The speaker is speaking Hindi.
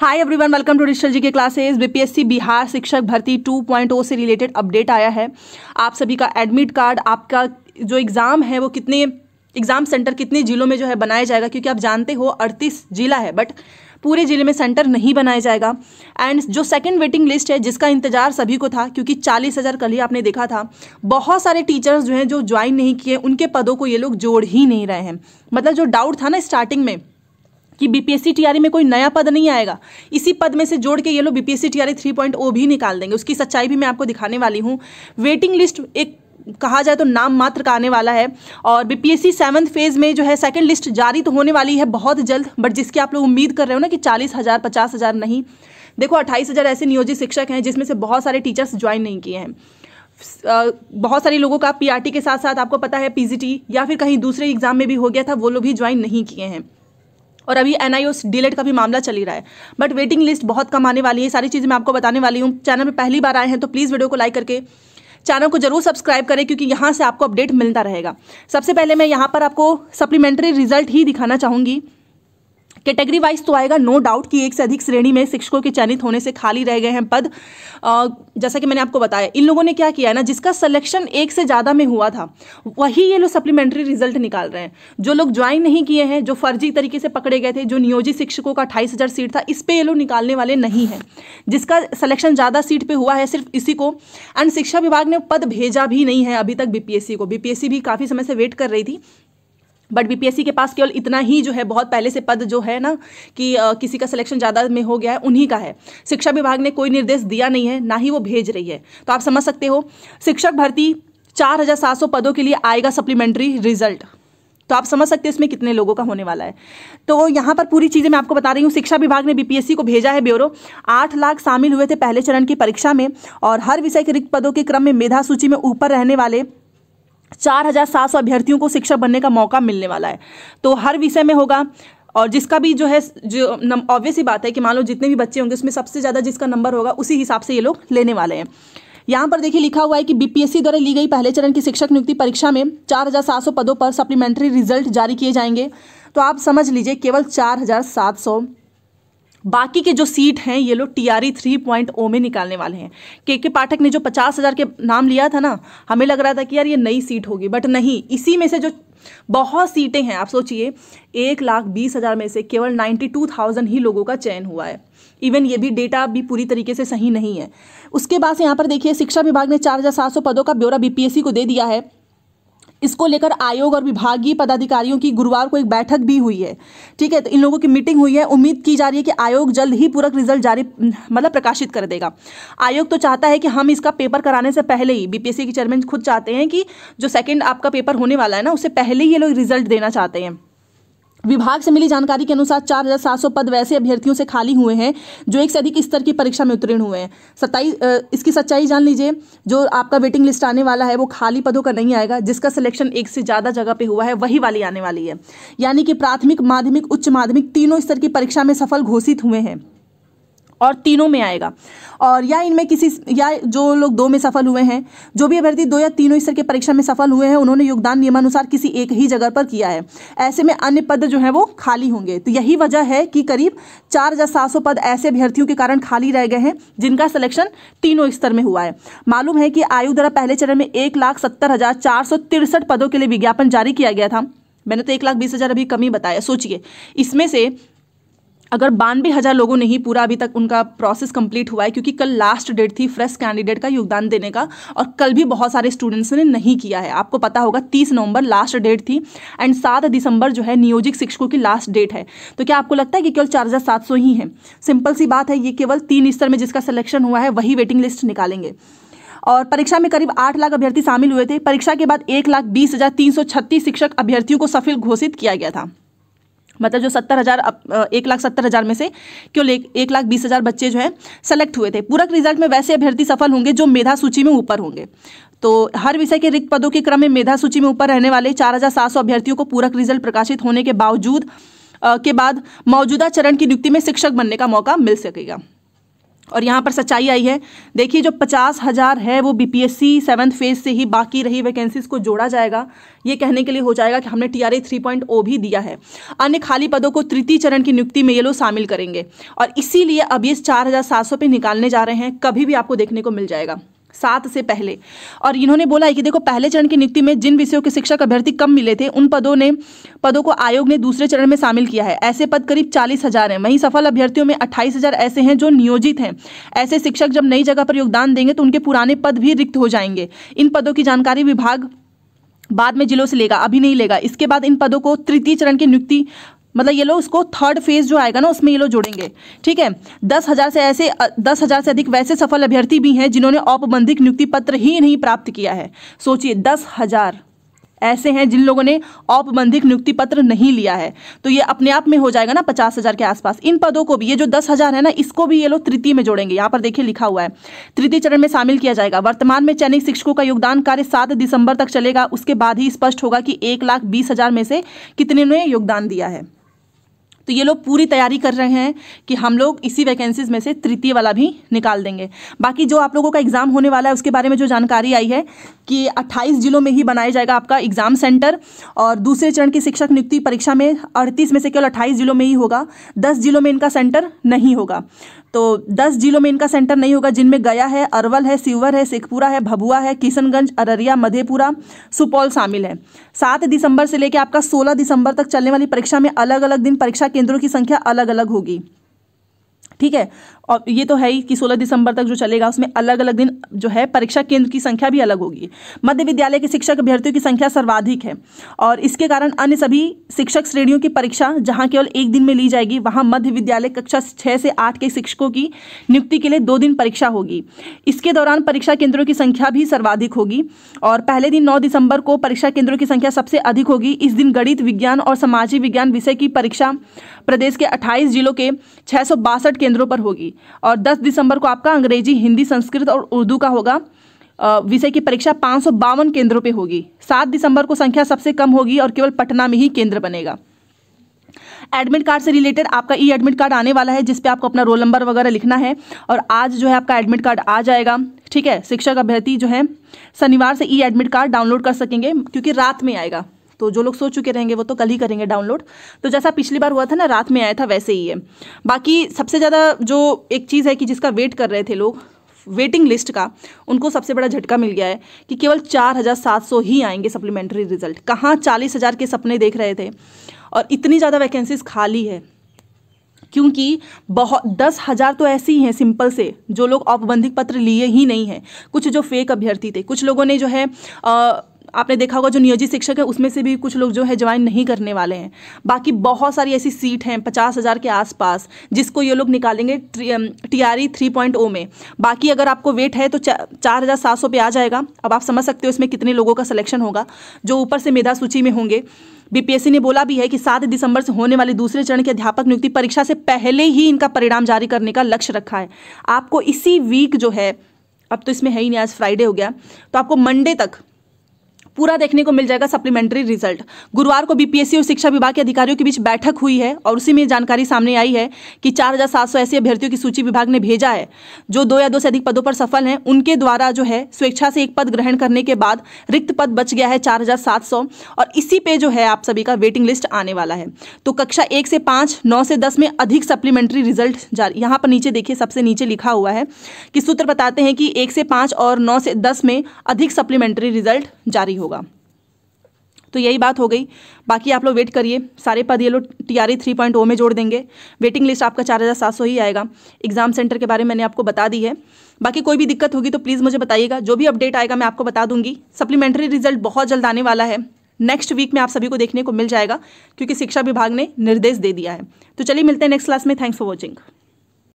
hi everyone welcome to digital G K classes BPSC Bihar शिक्षक भर्ती 2.0 से रिलेटेड अपडेट आया है आप सभी का एडमिट कार्ड आपका जो एग्ज़ाम है वो कितने एग्ज़ाम सेंटर कितने जिलों में जो है बनाया जाएगा क्योंकि आप जानते हो अड़तीस जिला है बट पूरे जिले में सेंटर नहीं बनाया जाएगा एंड जो सेकंड वेटिंग लिस्ट है जिसका इंतजार सभी को था क्योंकि चालीस हज़ार कल ही आपने देखा था बहुत सारे टीचर्स जो हैं जो ज्वाइन नहीं किए उनके पदों को ये लोग जोड़ ही नहीं रहे हैं मतलब जो डाउट था ना स्टार्टिंग में कि बीपीएससी टीआरई e में कोई नया पद नहीं आएगा इसी पद में से जोड़ के ये लोग बीपीएससी टीआरई ओ भी निकाल देंगे उसकी सच्चाई भी मैं आपको दिखाने वाली हूँ वेटिंग लिस्ट एक कहा जाए तो नाम मात्र का आने वाला है और बीपीएससी सेवन्थ फेज में जो है सेकंड लिस्ट जारी तो होने वाली है बहुत जल्द बट जिसकी आप लोग उम्मीद कर रहे हो ना कि चालीस हज़ार पचास हज़ार नहीं देखो अट्ठाईस हज़ार ऐसे नियोजित शिक्षक हैं जिसमें से बहुत सारे टीचर्स ज्वाइन नहीं किए हैं बहुत सारे लोगों का पीआरटी के साथ साथ आपको पता है पीजीटी या फिर कहीं दूसरे एग्ज़ाम में भी हो गया था वो लोग भी ज्वाइन नहीं किए हैं और अभी एन आई डिलेट का भी मामला चल ही रहा है बट वेटिंग लिस्ट बहुत कम आने वाली है सारी चीज़ें मैं आपको बताने वाली हूँ चैनल पर पहली बार आए हैं तो प्लीज़ वीडियो को लाइक करके चैनल को जरूर सब्सक्राइब करें क्योंकि यहाँ से आपको अपडेट मिलता रहेगा सबसे पहले मैं यहाँ पर आपको सप्लीमेंट्री रिजल्ट ही दिखाना चाहूँगी कैटेगरी वाइज तो आएगा नो डाउट कि एक से अधिक श्रेणी में शिक्षकों के चयनित होने से खाली रह गए हैं पद जैसा कि मैंने आपको बताया इन लोगों ने क्या किया ना जिसका सिलेक्शन एक से ज़्यादा में हुआ था वही ये लोग सप्लीमेंट्री रिजल्ट निकाल रहे हैं जो लोग ज्वाइन नहीं किए हैं जो फर्जी तरीके से पकड़े गए थे जो नियोजित शिक्षकों का अट्ठाईस सीट था इस पर ये लोग निकालने वाले नहीं हैं जिसका सिलेक्शन ज़्यादा सीट पर हुआ है सिर्फ इसी को एंड शिक्षा विभाग ने पद भेजा भी नहीं है अभी तक बीपीएससी को बीपीएससी भी काफ़ी समय से वेट कर रही थी बट बीपीएससी के पास केवल इतना ही जो है बहुत पहले से पद जो है ना कि आ, किसी का सिलेक्शन ज़्यादा में हो गया है उन्हीं का है शिक्षा विभाग ने कोई निर्देश दिया नहीं है ना ही वो भेज रही है तो आप समझ सकते हो शिक्षक भर्ती चार हज़ार सात सौ पदों के लिए आएगा सप्लीमेंट्री रिजल्ट तो आप समझ सकते हैं इसमें कितने लोगों का होने वाला है तो यहाँ पर पूरी चीज़ें मैं आपको बता रही हूँ शिक्षा विभाग ने बीपीएससी को भेजा है ब्यूरो आठ लाख शामिल हुए थे पहले चरण की परीक्षा में और हर विषय के रिक्त पदों के क्रम में मेधा सूची में ऊपर रहने वाले चार हज़ार सात सौ अभ्यर्थियों को शिक्षक बनने का मौका मिलने वाला है तो हर विषय में होगा और जिसका भी जो है जो ऑब्वियस ही बात है कि मान लो जितने भी बच्चे होंगे उसमें सबसे ज़्यादा जिसका नंबर होगा उसी हिसाब से ये लोग लेने वाले हैं यहाँ पर देखिए लिखा हुआ है कि बीपीएससी द्वारा ली गई पहले चरण की शिक्षक नियुक्ति परीक्षा में 4,700 पदों पर सप्लीमेंट्री रिजल्ट जारी किए जाएंगे तो आप समझ लीजिए केवल 4,700 बाकी के जो सीट हैं ये लोग T R E three point O में निकालने वाले हैं के के पाठक ने जो पचास हज़ार के नाम लिया था ना हमें लग रहा था कि यार ये नई सीट होगी बट नहीं इसी में से जो बहुत सीटें हैं आप सोचिए एक लाख बीस हज़ार में से केवल नाइन्टी टू थाउजेंड ही लोगों का चयन हुआ है इवन ये भी डेटा भी पूरी तरीके से सही नहीं है उसके बाद से यहाँ पर देखिए शिक्षा विभाग ने चार हज़ार सात सौ पदों का ब्यौरा बीपीएससी को दे दिया है इसको लेकर आयोग और विभागीय पदाधिकारियों की गुरुवार को एक बैठक भी हुई है ठीक है तो इन लोगों की मीटिंग हुई है उम्मीद की जा रही है कि आयोग जल्द ही पूरक रिजल्ट जारी मतलब प्रकाशित कर देगा आयोग तो चाहता है कि हम इसका पेपर कराने से पहले ही बीपीएससी के चेयरमैन खुद चाहते हैं कि जो सेकेंड आपका पेपर होने वाला है ना उससे पहले ही ये लोग रिजल्ट देना चाहते हैं विभाग से मिली जानकारी के अनुसार चार हजार सात सौ पद वैसे अभ्यर्थियों से खाली हुए हैं जो एक से अधिक स्तर की परीक्षा में उत्तीर्ण हुए हैं सत्ताईस इसकी सच्चाई जान लीजिए जो आपका वेटिंग लिस्ट आने वाला है वो खाली पदों का नहीं आएगा जिसका सिलेक्शन एक से ज़्यादा जगह पर हुआ है वही वाली आने वाली है यानी कि प्राथमिक माध्यमिक उच्च माध्यमिक तीनों स्तर की परीक्षा में सफल घोषित हुए हैं और तीनों में आएगा और या इनमें किसी या जो लोग दो में सफल हुए हैं जो भी अभ्यर्थी दो या तीनों स्तर के परीक्षा में सफल हुए हैं उन्होंने योगदान नियमानुसार किसी एक ही जगह पर किया है ऐसे में अन्य पद जो है वो खाली होंगे तो यही वजह है कि करीब चार हज़ार सात सौ पद ऐसे अभ्यर्थियों के कारण खाली रह गए हैं जिनका सिलेक्शन तीनों स्तर में हुआ है मालूम है कि आयोग द्वारा पहले चरण में एक लाख सत्तर हज़ार चार सौ तिरसठ पदों के लिए विज्ञापन जारी किया गया था मैंने तो एक लाख बीस हज़ार अभी कमी बताया सोचिए इसमें से अगर बानवे हज़ार लोगों ने ही पूरा अभी तक उनका प्रोसेस कंप्लीट हुआ है क्योंकि कल लास्ट डेट थी फ्रेश कैंडिडेट का योगदान देने का और कल भी बहुत सारे स्टूडेंट्स ने नहीं किया है आपको पता होगा तीस नवंबर लास्ट डेट थी एंड सात दिसंबर जो है नियोजित शिक्षकों की लास्ट डेट है तो क्या आपको लगता है कि केवल चार ही है सिंपल सी बात है ये केवल तीन स्तर में जिसका सिलेक्शन हुआ है वही वेटिंग लिस्ट निकालेंगे और परीक्षा में करीब आठ लाख अभ्यर्थी शामिल हुए थे परीक्षा के बाद एक लाख बीस हज़ार तीन सौ छत्तीस शिक्षक अभ्यर्थियों को सफल घोषित किया गया था मतलब जो सत्तर हज़ार एक लाख सत्तर हज़ार में से केवल एक लाख बीस हज़ार बच्चे जो है सेलेक्ट हुए थे पूरक रिजल्ट में वैसे अभ्यर्थी सफल होंगे जो मेधा सूची में ऊपर होंगे तो हर विषय के रिक्त पदों के क्रम में मेधा सूची में ऊपर रहने वाले चार हज़ार सात सौ अभ्यर्थियों को पूरक रिजल्ट प्रकाशित होने के बावजूद के बाद मौजूदा चरण की नियुक्ति में शिक्षक बनने का मौका मिल सकेगा और यहाँ पर सच्चाई आई है देखिए जो पचास हज़ार है वो बीपीएससी सेवन्थ फेज़ से ही बाकी रही वैकेंसीज को जोड़ा जाएगा ये कहने के लिए हो जाएगा कि हमने टीआरए ओ oh भी दिया है अन्य खाली पदों को तृतीय चरण की नियुक्ति में ये लोग शामिल करेंगे और इसीलिए अब ये चार हज़ार सात सौ पे निकालने जा रहे हैं कभी भी आपको देखने को मिल जाएगा सात से पहले और इन्होंने बोला है कि देखो पहले चरण की नियुक्ति में जिन विषयों के शिक्षक अभ्यर्थी कम मिले थे उन पदों ने पदों को आयोग ने दूसरे चरण में शामिल किया है ऐसे पद करीब चालीस हजार हैं वहीं सफल अभ्यर्थियों में अट्ठाईस हजार ऐसे हैं जो नियोजित हैं ऐसे शिक्षक जब नई जगह पर योगदान देंगे तो उनके पुराने पद भी रिक्त हो जाएंगे इन पदों की जानकारी विभाग बाद में जिलों से लेगा अभी नहीं लेगा इसके बाद इन पदों को तृतीय चरण की नियुक्ति मतलब ये लोग उसको थर्ड फेज जो आएगा ना उसमें ये लोग जुड़ेंगे ठीक है दस हज़ार से ऐसे दस हज़ार से अधिक वैसे सफल अभ्यर्थी भी हैं जिन्होंने औपबंधिक नियुक्ति पत्र ही नहीं प्राप्त किया है सोचिए दस हज़ार ऐसे हैं जिन लोगों ने औपबंधिक नियुक्ति पत्र नहीं लिया है तो ये अपने आप में हो जाएगा ना पचास हज़ार के आसपास इन पदों को भी ये जो दस हज़ार है ना इसको भी ये लोग तृतीय में जोड़ेंगे यहाँ पर देखिए लिखा हुआ है तृतीय चरण में शामिल किया जाएगा वर्तमान में चयनित शिक्षकों का योगदान कार्य सात दिसंबर तक चलेगा उसके बाद ही स्पष्ट होगा कि एक लाख बीस हज़ार में से कितने ने योगदान दिया है तो ये लोग पूरी तैयारी कर रहे हैं कि हम लोग इसी वैकेंसीज में से तृतीय वाला भी निकाल देंगे बाकी जो आप लोगों का एग्ज़ाम होने वाला है उसके बारे में जो जानकारी आई है कि 28 जिलों में ही बनाया जाएगा आपका एग्ज़ाम सेंटर और दूसरे चरण की शिक्षक नियुक्ति परीक्षा में अड़तीस में से केवल अट्ठाईस जिलों में ही होगा दस जिलों में इनका सेंटर नहीं होगा तो दस जिलों में इनका सेंटर नहीं होगा जिनमें गया है अरवल है सीवर है शेखपुरा है भभुआ है किशनगंज अररिया मधेपुरा सुपौल शामिल है सात दिसंबर से लेकर आपका सोलह दिसंबर तक चलने वाली परीक्षा में अलग अलग दिन परीक्षा केंद्रों की संख्या अलग अलग होगी ठीक है और ये तो है ही कि 16 दिसंबर तक जो चलेगा उसमें अलग अलग दिन जो है परीक्षा केंद्र की संख्या भी अलग होगी मध्य विद्यालय के शिक्षक अभ्यर्थियों की संख्या सर्वाधिक है और इसके कारण अन्य सभी शिक्षक श्रेणियों की परीक्षा जहाँ केवल एक दिन में ली जाएगी वहाँ मध्य विद्यालय कक्षा छः से आठ के शिक्षकों की नियुक्ति के लिए दो दिन परीक्षा होगी इसके दौरान परीक्षा केंद्रों की संख्या भी सर्वाधिक होगी और पहले दिन नौ दिसंबर को परीक्षा केंद्रों की संख्या सबसे अधिक होगी इस दिन गणित विज्ञान और सामाजिक विज्ञान विषय की परीक्षा प्रदेश के अट्ठाईस जिलों के छः केंद्रों पर होगी और 10 दिसंबर को आपका अंग्रेजी हिंदी संस्कृत और उर्दू का होगा विषय की परीक्षा पाँच केंद्रों पे होगी सात दिसंबर को संख्या सबसे कम होगी और केवल पटना में ही केंद्र बनेगा एडमिट कार्ड से रिलेटेड आपका ई एडमिट कार्ड आने वाला है जिसपे आपको अपना रोल नंबर वगैरह लिखना है और आज जो है आपका एडमिट कार्ड आ जाएगा ठीक है शिक्षक अभ्यर्थी जो है शनिवार से ई एडमिट कार्ड डाउनलोड कर सकेंगे क्योंकि रात में आएगा तो जो लोग सोच चुके रहेंगे वो तो कल ही करेंगे डाउनलोड तो जैसा पिछली बार हुआ था ना रात में आया था वैसे ही है बाकी सबसे ज़्यादा जो एक चीज़ है कि जिसका वेट कर रहे थे लोग वेटिंग लिस्ट का उनको सबसे बड़ा झटका मिल गया है कि केवल चार हज़ार सात सौ ही आएंगे सप्लीमेंट्री रिजल्ट कहाँ चालीस हज़ार के सपने देख रहे थे और इतनी ज़्यादा वैकेंसीज खाली है क्योंकि बहुत दस हज़ार तो ऐसे ही हैं सिंपल से जो लोग औपबंधिक पत्र लिए ही नहीं हैं कुछ जो फेक अभ्यर्थी थे कुछ लोगों ने जो है आ, आपने देखा होगा जो नियोजित शिक्षक है उसमें से भी कुछ लोग जो है ज्वाइन नहीं करने वाले हैं बाकी बहुत सारी ऐसी सीट हैं पचास हज़ार के आसपास जिसको ये लोग निकालेंगे T R E three point O में बाकी अगर आपको वेट है तो चार हज़ार सात सौ पे आ जाएगा अब आप समझ सकते हो इसमें कितने लोगों का सिलेक्शन होगा जो ऊपर से मेधा सूची में होंगे बीपीएससी ने बोला भी है कि सात दिसंबर से होने वाले दूसरे चरण की अध्यापक नियुक्ति परीक्षा से पहले ही इनका परिणाम जारी करने का लक्ष्य रखा है आपको इसी वीक जो है अब तो इसमें है ही नहीं आज फ्राइडे हो गया तो आपको मंडे तक पूरा देखने को मिल जाएगा सप्लीमेंट्री रिजल्ट गुरुवार को बीपीएससी और शिक्षा विभाग के अधिकारियों के बीच बैठक हुई है और उसी में जानकारी सामने आई है कि चार ऐसे अभ्यर्थियों की सूची विभाग ने भेजा है जो दो या दो से अधिक पदों पर सफल हैं उनके द्वारा जो है स्वेच्छा से एक पद ग्रहण करने के बाद रिक्त पद बच गया है चार और इसी पे जो है आप सभी का वेटिंग लिस्ट आने वाला है तो कक्षा एक से पाँच नौ से दस में अधिक सप्लीमेंट्री रिजल्ट जारी यहाँ पर नीचे देखिए सबसे नीचे लिखा हुआ है कि सूत्र बताते हैं कि एक से पाँच और नौ से दस में अधिक सप्लीमेंट्री रिजल्ट जारी होगा होगा तो यही बात हो गई बाकी आप लोग वेट करिए सारे पद ये लोग T R three point O में जोड़ देंगे वेटिंग लिस्ट आपका चार हज़ार सात सौ ही आएगा एग्जाम सेंटर के बारे में मैंने आपको बता दी है बाकी कोई भी दिक्कत होगी तो प्लीज़ मुझे बताइएगा जो भी अपडेट आएगा मैं आपको बता दूंगी सप्लीमेंट्री रिजल्ट बहुत जल्द आने वाला है नेक्स्ट वीक में आप सभी को देखने को मिल जाएगा क्योंकि शिक्षा विभाग ने निर्देश दे दिया है तो चलिए मिलते हैं नेक्स्ट क्लास में थैंक्स फॉर वॉचिंग